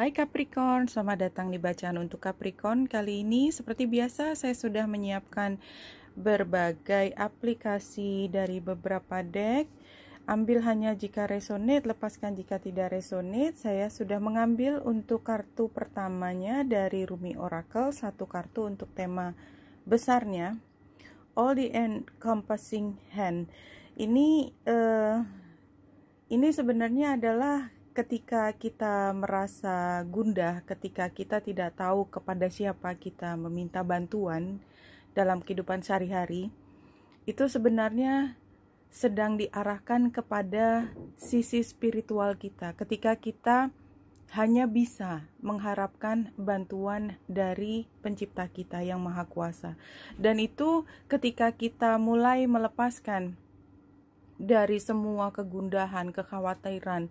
Hai Capricorn, selamat datang di bacaan untuk Capricorn. Kali ini seperti biasa saya sudah menyiapkan berbagai aplikasi dari beberapa deck. Ambil hanya jika resonate, lepaskan jika tidak resonate. Saya sudah mengambil untuk kartu pertamanya dari Rumi Oracle, satu kartu untuk tema besarnya All the Encompassing Hand. Ini uh, ini sebenarnya adalah ketika kita merasa gundah, ketika kita tidak tahu kepada siapa kita meminta bantuan dalam kehidupan sehari-hari, itu sebenarnya sedang diarahkan kepada sisi spiritual kita. Ketika kita hanya bisa mengharapkan bantuan dari Pencipta kita yang Maha Kuasa, dan itu ketika kita mulai melepaskan dari semua kegundahan, kekhawatiran,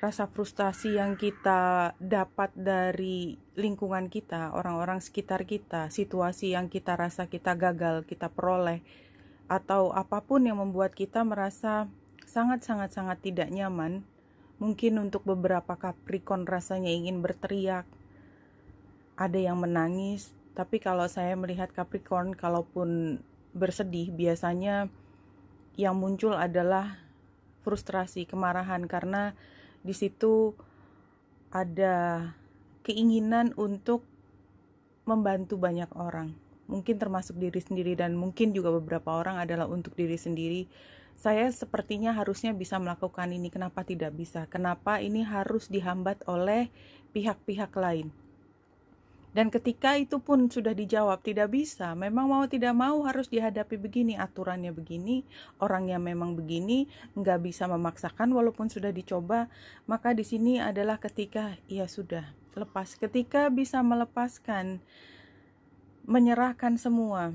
rasa frustasi yang kita dapat dari lingkungan kita, orang-orang sekitar kita, situasi yang kita rasa kita gagal, kita peroleh, atau apapun yang membuat kita merasa sangat-sangat-sangat tidak nyaman, mungkin untuk beberapa Capricorn rasanya ingin berteriak, ada yang menangis, tapi kalau saya melihat Capricorn, kalaupun bersedih, biasanya yang muncul adalah frustrasi, kemarahan, karena di situ ada keinginan untuk membantu banyak orang mungkin termasuk diri sendiri dan mungkin juga beberapa orang adalah untuk diri sendiri saya sepertinya harusnya bisa melakukan ini kenapa tidak bisa kenapa ini harus dihambat oleh pihak-pihak lain dan ketika itu pun sudah dijawab tidak bisa, memang mau tidak mau harus dihadapi begini, aturannya begini, orangnya memang begini, nggak bisa memaksakan walaupun sudah dicoba. Maka di sini adalah ketika ia ya sudah lepas, ketika bisa melepaskan, menyerahkan semua,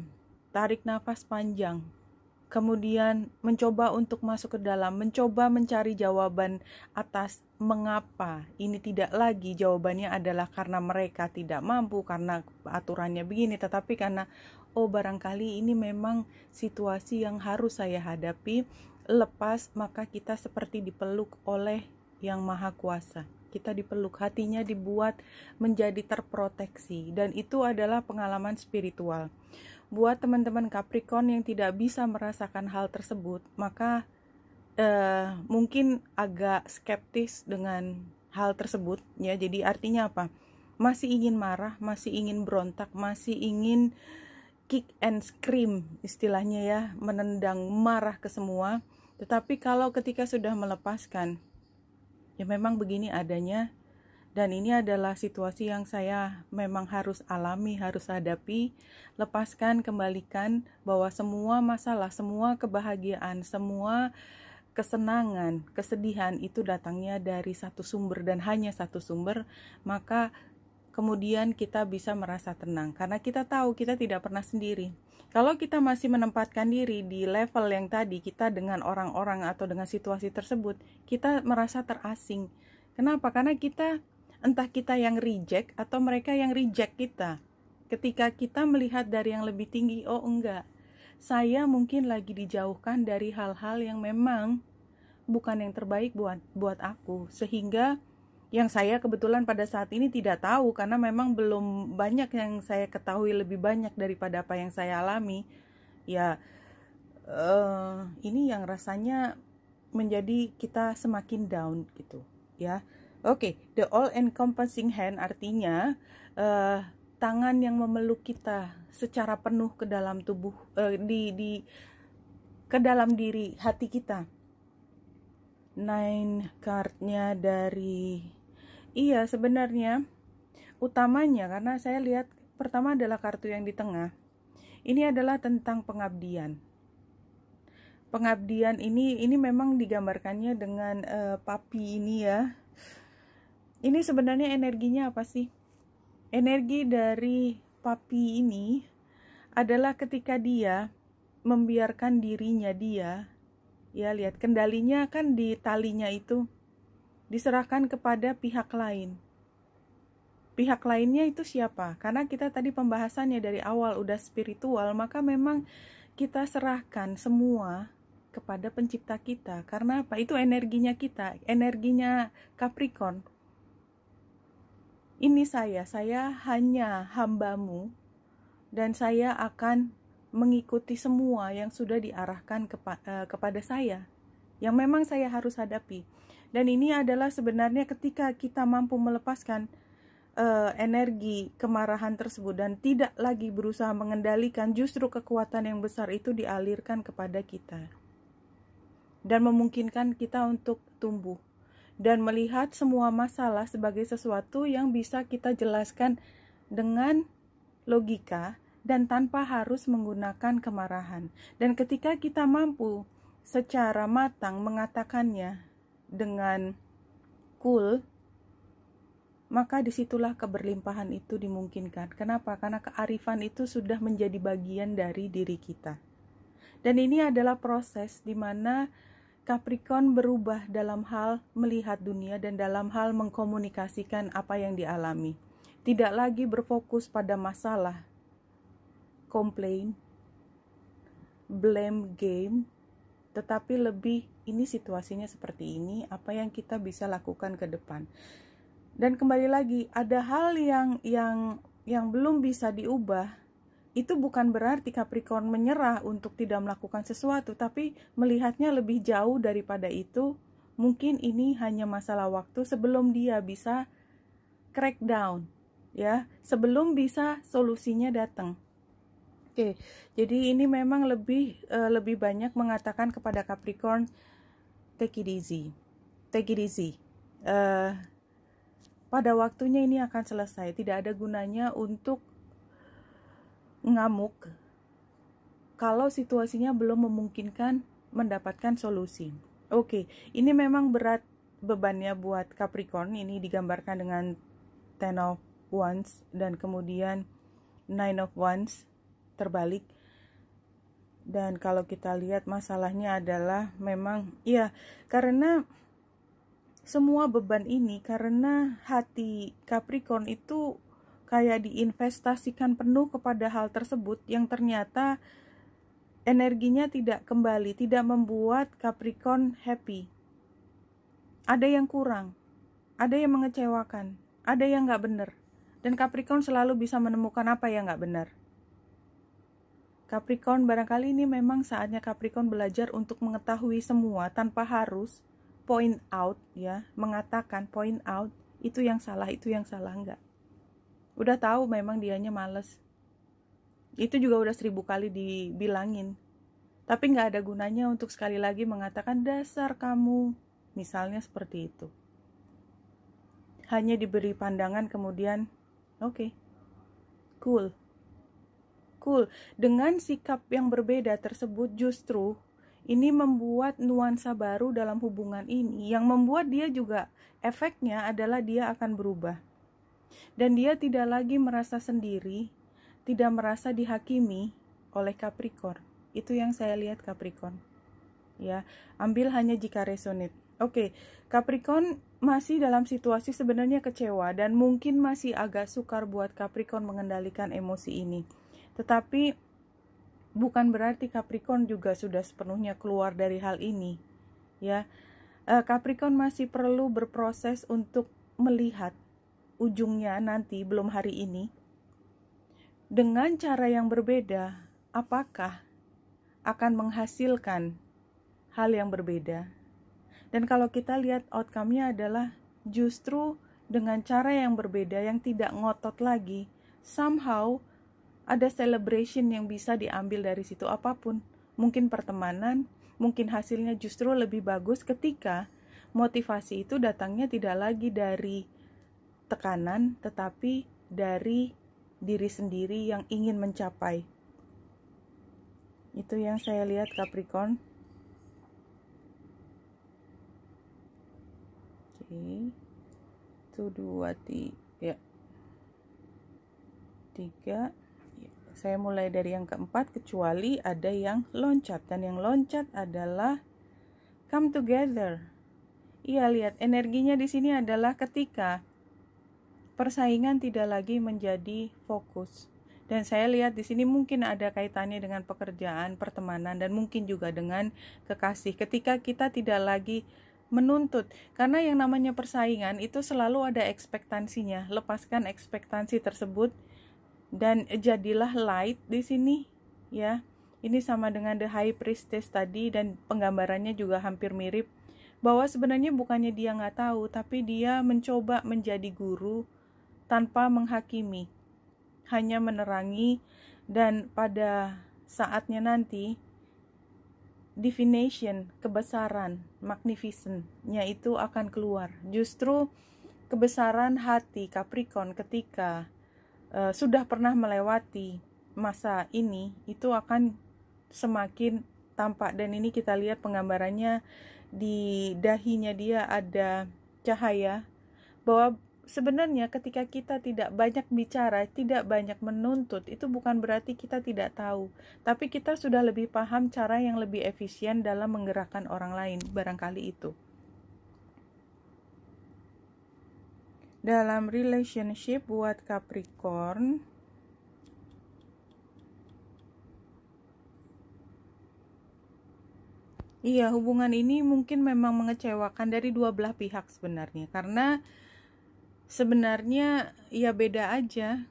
tarik nafas panjang, kemudian mencoba untuk masuk ke dalam, mencoba mencari jawaban atas mengapa ini tidak lagi jawabannya adalah karena mereka tidak mampu karena aturannya begini, tetapi karena oh barangkali ini memang situasi yang harus saya hadapi lepas maka kita seperti dipeluk oleh yang maha kuasa kita dipeluk hatinya dibuat menjadi terproteksi dan itu adalah pengalaman spiritual buat teman-teman Capricorn yang tidak bisa merasakan hal tersebut, maka eh, mungkin agak skeptis dengan hal tersebut. Ya, jadi artinya apa? Masih ingin marah, masih ingin berontak, masih ingin kick and scream istilahnya ya, menendang marah ke semua. Tetapi kalau ketika sudah melepaskan, ya memang begini adanya dan ini adalah situasi yang saya memang harus alami, harus hadapi. Lepaskan, kembalikan bahwa semua masalah, semua kebahagiaan, semua kesenangan, kesedihan itu datangnya dari satu sumber dan hanya satu sumber, maka kemudian kita bisa merasa tenang karena kita tahu kita tidak pernah sendiri. Kalau kita masih menempatkan diri di level yang tadi kita dengan orang-orang atau dengan situasi tersebut, kita merasa terasing. Kenapa? Karena kita entah kita yang reject atau mereka yang reject kita. Ketika kita melihat dari yang lebih tinggi, oh enggak, saya mungkin lagi dijauhkan dari hal-hal yang memang bukan yang terbaik buat buat aku, sehingga yang saya kebetulan pada saat ini tidak tahu karena memang belum banyak yang saya ketahui lebih banyak daripada apa yang saya alami. Ya, uh, ini yang rasanya menjadi kita semakin down gitu, ya. Oke, okay, the all-encompassing hand artinya uh, tangan yang memeluk kita secara penuh ke dalam tubuh uh, di di ke dalam diri hati kita. Nine cardnya dari iya sebenarnya utamanya karena saya lihat pertama adalah kartu yang di tengah. Ini adalah tentang pengabdian. Pengabdian ini ini memang digambarkannya dengan uh, papi ini ya ini sebenarnya energinya apa sih? Energi dari papi ini adalah ketika dia membiarkan dirinya dia ya lihat kendalinya kan di talinya itu diserahkan kepada pihak lain. Pihak lainnya itu siapa? Karena kita tadi pembahasannya dari awal udah spiritual, maka memang kita serahkan semua kepada pencipta kita. Karena apa? Itu energinya kita, energinya Capricorn ini saya, saya hanya hambamu dan saya akan mengikuti semua yang sudah diarahkan kepa eh, kepada saya yang memang saya harus hadapi. Dan ini adalah sebenarnya ketika kita mampu melepaskan uh, energi kemarahan tersebut dan tidak lagi berusaha mengendalikan justru kekuatan yang besar itu dialirkan kepada kita dan memungkinkan kita untuk tumbuh dan melihat semua masalah sebagai sesuatu yang bisa kita jelaskan dengan logika dan tanpa harus menggunakan kemarahan. Dan ketika kita mampu secara matang mengatakannya dengan cool, maka disitulah keberlimpahan itu dimungkinkan. Kenapa? Karena kearifan itu sudah menjadi bagian dari diri kita. Dan ini adalah proses di mana Capricorn berubah dalam hal melihat dunia dan dalam hal mengkomunikasikan apa yang dialami. Tidak lagi berfokus pada masalah, komplain, blame game, tetapi lebih ini situasinya seperti ini, apa yang kita bisa lakukan ke depan. Dan kembali lagi, ada hal yang yang yang belum bisa diubah itu bukan berarti Capricorn menyerah untuk tidak melakukan sesuatu, tapi melihatnya lebih jauh daripada itu. Mungkin ini hanya masalah waktu sebelum dia bisa crack down, ya, sebelum bisa solusinya datang. Oke, jadi ini memang lebih uh, lebih banyak mengatakan kepada Capricorn take it easy, take it easy. Uh, pada waktunya ini akan selesai, tidak ada gunanya untuk ngamuk kalau situasinya belum memungkinkan mendapatkan solusi. Oke, ini memang berat bebannya buat Capricorn. Ini digambarkan dengan Ten of Wands dan kemudian Nine of Wands terbalik. Dan kalau kita lihat masalahnya adalah memang ya karena semua beban ini karena hati Capricorn itu kayak diinvestasikan penuh kepada hal tersebut yang ternyata energinya tidak kembali, tidak membuat Capricorn happy. Ada yang kurang, ada yang mengecewakan, ada yang nggak benar. Dan Capricorn selalu bisa menemukan apa yang nggak benar. Capricorn barangkali ini memang saatnya Capricorn belajar untuk mengetahui semua tanpa harus point out ya, mengatakan point out itu yang salah, itu yang salah enggak udah tahu memang dianya males itu juga udah seribu kali dibilangin tapi nggak ada gunanya untuk sekali lagi mengatakan dasar kamu misalnya seperti itu hanya diberi pandangan kemudian oke okay, cool cool dengan sikap yang berbeda tersebut justru ini membuat nuansa baru dalam hubungan ini yang membuat dia juga efeknya adalah dia akan berubah dan dia tidak lagi merasa sendiri, tidak merasa dihakimi oleh Capricorn. Itu yang saya lihat Capricorn. Ya, ambil hanya jika resonate. Oke, okay, Capricorn masih dalam situasi sebenarnya kecewa dan mungkin masih agak sukar buat Capricorn mengendalikan emosi ini. Tetapi bukan berarti Capricorn juga sudah sepenuhnya keluar dari hal ini, ya. Eh, Capricorn masih perlu berproses untuk melihat ujungnya nanti belum hari ini dengan cara yang berbeda apakah akan menghasilkan hal yang berbeda dan kalau kita lihat outcome-nya adalah justru dengan cara yang berbeda yang tidak ngotot lagi somehow ada celebration yang bisa diambil dari situ apapun mungkin pertemanan mungkin hasilnya justru lebih bagus ketika motivasi itu datangnya tidak lagi dari tekanan, tetapi dari diri sendiri yang ingin mencapai. Itu yang saya lihat Capricorn. Oke. Itu dua, ya. tiga. Tiga. Ya, saya mulai dari yang keempat, kecuali ada yang loncat. Dan yang loncat adalah come together. Iya, lihat energinya di sini adalah ketika persaingan tidak lagi menjadi fokus. Dan saya lihat di sini mungkin ada kaitannya dengan pekerjaan, pertemanan, dan mungkin juga dengan kekasih. Ketika kita tidak lagi menuntut, karena yang namanya persaingan itu selalu ada ekspektansinya. Lepaskan ekspektansi tersebut dan jadilah light di sini, ya. Ini sama dengan the high priestess tadi dan penggambarannya juga hampir mirip bahwa sebenarnya bukannya dia nggak tahu, tapi dia mencoba menjadi guru tanpa menghakimi, hanya menerangi dan pada saatnya nanti divination, kebesaran, magnificent itu akan keluar. Justru kebesaran hati Capricorn ketika uh, sudah pernah melewati masa ini itu akan semakin tampak dan ini kita lihat penggambarannya di dahinya dia ada cahaya bahwa sebenarnya ketika kita tidak banyak bicara, tidak banyak menuntut, itu bukan berarti kita tidak tahu, tapi kita sudah lebih paham cara yang lebih efisien dalam menggerakkan orang lain, barangkali itu. Dalam relationship buat Capricorn, Iya, hubungan ini mungkin memang mengecewakan dari dua belah pihak sebenarnya karena sebenarnya ya beda aja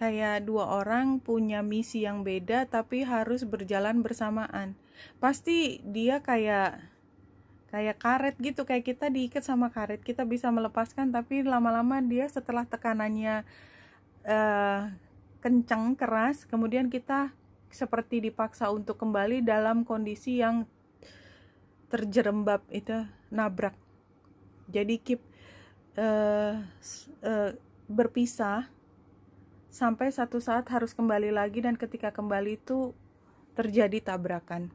kayak dua orang punya misi yang beda tapi harus berjalan bersamaan pasti dia kayak kayak karet gitu kayak kita diikat sama karet kita bisa melepaskan tapi lama-lama dia setelah tekanannya uh, eh, kencang keras kemudian kita seperti dipaksa untuk kembali dalam kondisi yang terjerembab itu nabrak jadi keep uh, uh, berpisah sampai satu saat harus kembali lagi dan ketika kembali itu terjadi tabrakan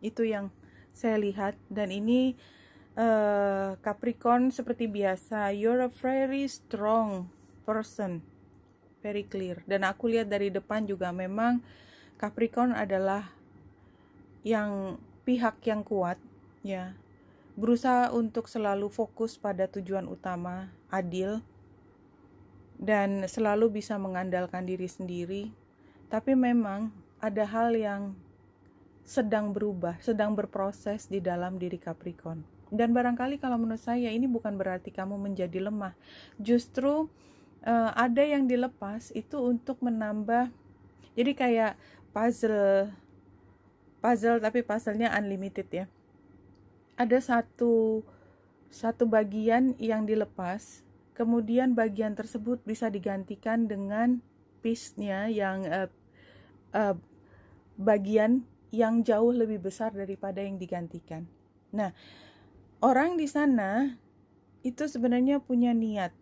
itu yang saya lihat dan ini uh, Capricorn seperti biasa you're a very strong person very clear dan aku lihat dari depan juga memang Capricorn adalah yang pihak yang kuat ya berusaha untuk selalu fokus pada tujuan utama, adil, dan selalu bisa mengandalkan diri sendiri. Tapi memang ada hal yang sedang berubah, sedang berproses di dalam diri Capricorn. Dan barangkali kalau menurut saya ini bukan berarti kamu menjadi lemah. Justru uh, ada yang dilepas itu untuk menambah jadi kayak puzzle puzzle tapi puzzlenya unlimited ya ada satu satu bagian yang dilepas, kemudian bagian tersebut bisa digantikan dengan piece-nya yang uh, uh, bagian yang jauh lebih besar daripada yang digantikan. Nah, orang di sana itu sebenarnya punya niat,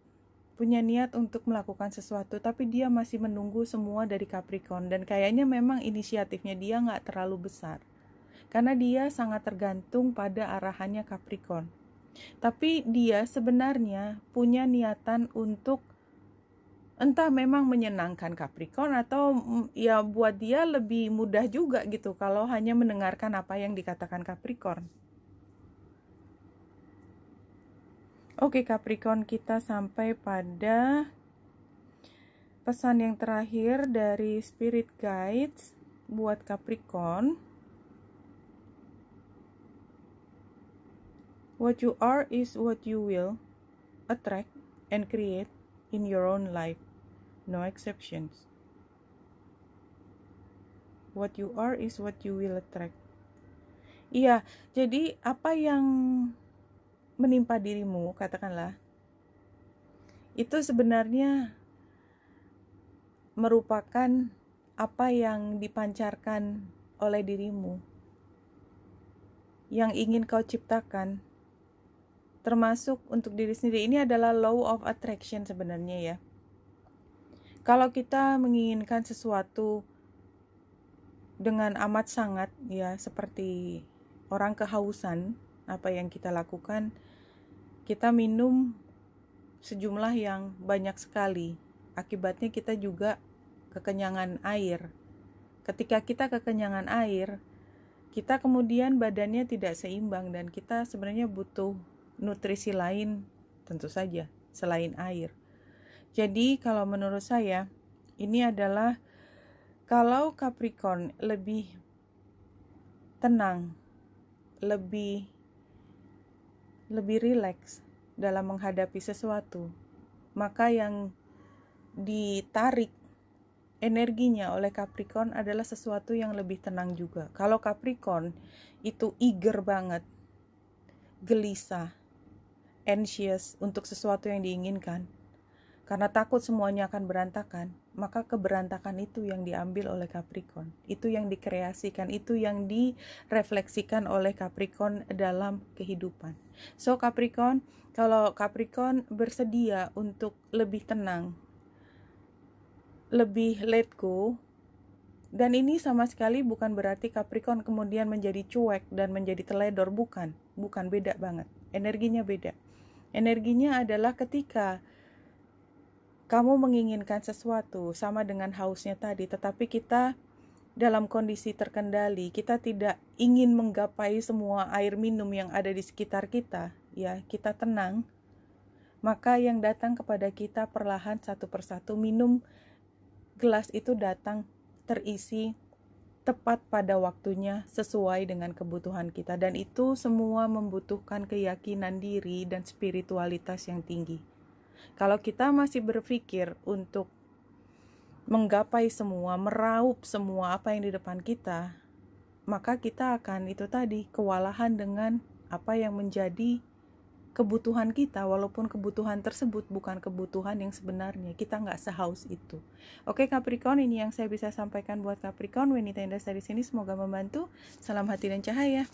punya niat untuk melakukan sesuatu, tapi dia masih menunggu semua dari Capricorn dan kayaknya memang inisiatifnya dia nggak terlalu besar karena dia sangat tergantung pada arahannya Capricorn. Tapi dia sebenarnya punya niatan untuk entah memang menyenangkan Capricorn atau mm, ya buat dia lebih mudah juga gitu kalau hanya mendengarkan apa yang dikatakan Capricorn. Oke Capricorn kita sampai pada pesan yang terakhir dari Spirit Guides buat Capricorn. What you are is what you will attract and create in your own life, no exceptions. What you are is what you will attract. Iya, jadi apa yang menimpa dirimu, katakanlah, itu sebenarnya merupakan apa yang dipancarkan oleh dirimu, yang ingin kau ciptakan termasuk untuk diri sendiri ini adalah law of attraction sebenarnya ya. Kalau kita menginginkan sesuatu dengan amat sangat ya seperti orang kehausan apa yang kita lakukan kita minum sejumlah yang banyak sekali. Akibatnya kita juga kekenyangan air. Ketika kita kekenyangan air, kita kemudian badannya tidak seimbang dan kita sebenarnya butuh nutrisi lain tentu saja selain air. Jadi kalau menurut saya ini adalah kalau Capricorn lebih tenang, lebih lebih rileks dalam menghadapi sesuatu, maka yang ditarik energinya oleh Capricorn adalah sesuatu yang lebih tenang juga. Kalau Capricorn itu eager banget, gelisah, anxious untuk sesuatu yang diinginkan, karena takut semuanya akan berantakan, maka keberantakan itu yang diambil oleh Capricorn. Itu yang dikreasikan, itu yang direfleksikan oleh Capricorn dalam kehidupan. So Capricorn, kalau Capricorn bersedia untuk lebih tenang, lebih let go, dan ini sama sekali bukan berarti Capricorn kemudian menjadi cuek dan menjadi teledor, bukan. Bukan beda banget. Energinya beda. Energinya adalah ketika kamu menginginkan sesuatu sama dengan hausnya tadi, tetapi kita dalam kondisi terkendali, kita tidak ingin menggapai semua air minum yang ada di sekitar kita, ya, kita tenang. Maka yang datang kepada kita perlahan satu persatu minum gelas itu datang terisi tepat pada waktunya sesuai dengan kebutuhan kita dan itu semua membutuhkan keyakinan diri dan spiritualitas yang tinggi. Kalau kita masih berpikir untuk menggapai semua, meraup semua apa yang di depan kita, maka kita akan itu tadi kewalahan dengan apa yang menjadi kebutuhan kita walaupun kebutuhan tersebut bukan kebutuhan yang sebenarnya kita nggak sehaus itu oke Capricorn ini yang saya bisa sampaikan buat Capricorn wanita indah dari sini semoga membantu salam hati dan cahaya